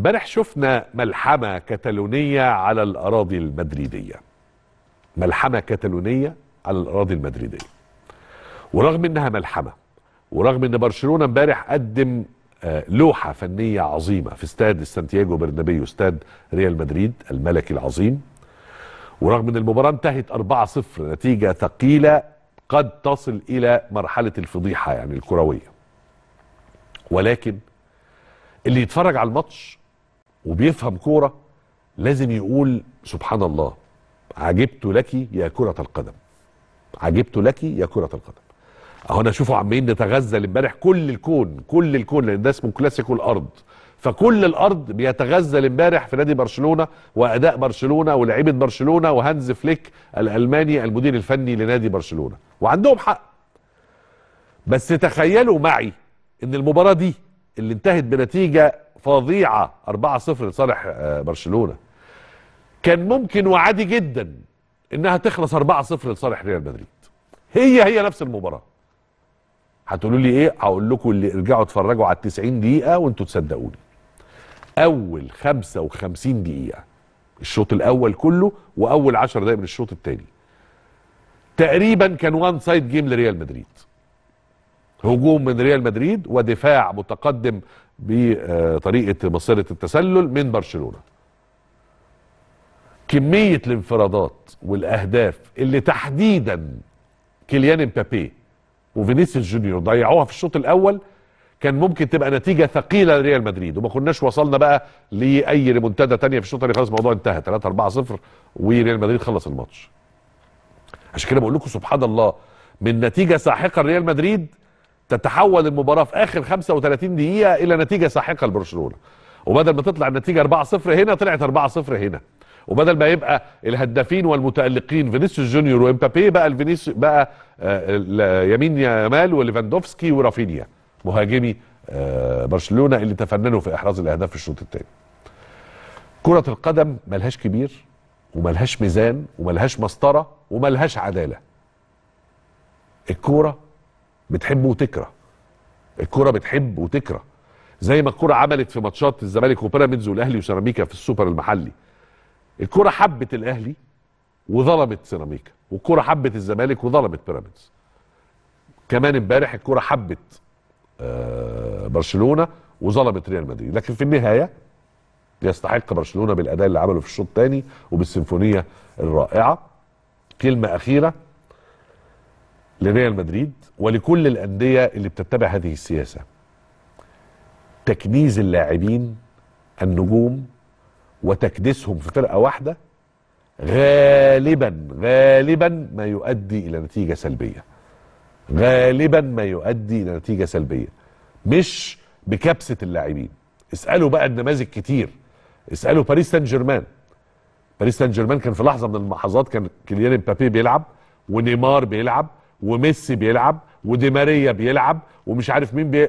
امبارح شفنا ملحمة كتالونية على الأراضي المدريدية ملحمة كتالونية على الأراضي المدريدية ورغم أنها ملحمة ورغم أن برشلونة امبارح قدم آه، لوحة فنية عظيمة في استاد سانتياغو برنابيو استاد ريال مدريد الملكي العظيم ورغم أن المباراة انتهت 4-0 نتيجة ثقيلة قد تصل إلى مرحلة الفضيحة يعني الكروية ولكن اللي يتفرج على الماتش وبيفهم كوره لازم يقول سبحان الله عجبت لك يا كره القدم عجبت لك يا كره القدم اهو انا اشوفه عمالين نتغزل امبارح كل الكون كل الكون لان ده اسمه كلاسيكو الارض فكل الارض بيتغزل امبارح في نادي برشلونه واداء برشلونه ولاعيبه برشلونه وهانز فليك الالماني المدير الفني لنادي برشلونه وعندهم حق بس تخيلوا معي ان المباراه دي اللي انتهت بنتيجه فظيعه 4-0 لصالح آه، برشلونه كان ممكن وعادي جدا انها تخلص 4-0 لصالح ريال مدريد هي هي نفس المباراه هتقولوا لي ايه هقول لكم اللي ارجعوا اتفرجوا على ال 90 دقيقه وانتوا تصدقوني اول 55 دقيقه الشوط الاول كله واول 10 دقايق من الشوط الثاني تقريبا كان وان سايد جيم لريال مدريد هجوم من ريال مدريد ودفاع متقدم بطريقه مصيره التسلل من برشلونه كميه الانفرادات والاهداف اللي تحديدا كيليان امبابي وفينيسيوس جونيور ضيعوها في الشوط الاول كان ممكن تبقى نتيجه ثقيله لريال مدريد وما كناش وصلنا بقى لاي ريمونتادا تانية في الشوط الثاني خلاص الموضوع انتهى 3 4 0 وريال مدريد خلص الماتش عشان كده بقول لكم سبحان الله من نتيجه ساحقه لريال مدريد تتحول المباراه في اخر 35 دقيقه الى نتيجه ساحقه لبرشلونه وبدل ما تطلع النتيجه 4-0 هنا طلعت 4-0 هنا وبدل ما يبقى الهدافين والمتالقين فينيسيوس جونيور وامبابي بقى الفينيس بقى آه، يمين يامال وليفاندوفسكي ورافينيا مهاجمي آه، برشلونه اللي تفننوا في احراز الاهداف في الشوط الثاني. كره القدم ملهاش كبير وملهاش ميزان وملهاش مسطره وملهاش عداله. الكوره بتحب وتكره الكرة بتحب وتكره زي ما الكرة عملت في ماتشات الزمالك وبيراميدز والاهلي وسيراميكا في السوبر المحلي الكرة حبت الاهلي وظلمت سيراميكا والكرة حبت الزمالك وظلمت بيراميدز كمان امبارح الكرة حبت آه، برشلونة وظلمت ريال مدريد لكن في النهاية يستحق برشلونة بالأداء اللي عمله في الشوط الثاني وبالسيمفونية الرائعة كلمة أخيرة لريال مدريد ولكل الانديه اللي بتتبع هذه السياسه تكنيز اللاعبين النجوم وتكديسهم في فرقه واحده غالبا غالبا ما يؤدي الى نتيجه سلبيه غالبا ما يؤدي الى نتيجه سلبيه مش بكبسه اللاعبين اسالوا بقى النماذج كتير اسالوا باريس سان جيرمان باريس سان جيرمان كان في لحظه من اللحظات كان كيليان امبابي بيلعب ونيمار بيلعب وميسي بيلعب ودي ماريا بيلعب ومش عارف مين بي...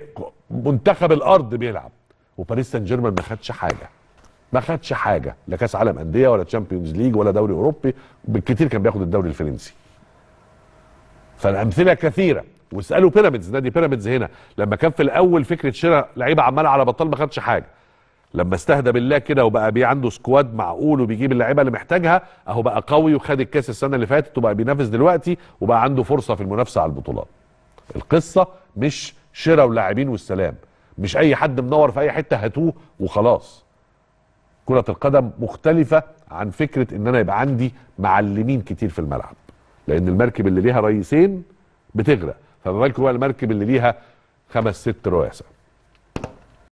منتخب الارض بيلعب وباريس سان جيرمان ما خدش حاجه ما خدش حاجه لا كاس عالم انديه ولا تشامبيونز ليج ولا دوري اوروبي بالكثير كان بياخد الدوري الفرنسي فالامثله كثيره واسالوا بيراميدز نادي بيراميدز هنا لما كان في الاول فكره شراء لعيبه عماله على بطال ما خدش حاجه لما استهدى بالله كده وبقى بي عنده سكواد معقول وبيجيب اللعيبه اللي محتاجها اهو بقى قوي وخد الكاس السنه اللي فاتت وبقى بينافس دلوقتي وبقى عنده فرصه في المنافسه على البطولات. القصه مش شراء ولاعبين والسلام مش اي حد منور في اي حته هاتوه وخلاص. كره القدم مختلفه عن فكره ان انا يبقى عندي معلمين كتير في الملعب لان المركب اللي ليها رئيسين بتغرق فما بالك بقى المركب اللي ليها خمس ست رؤساء.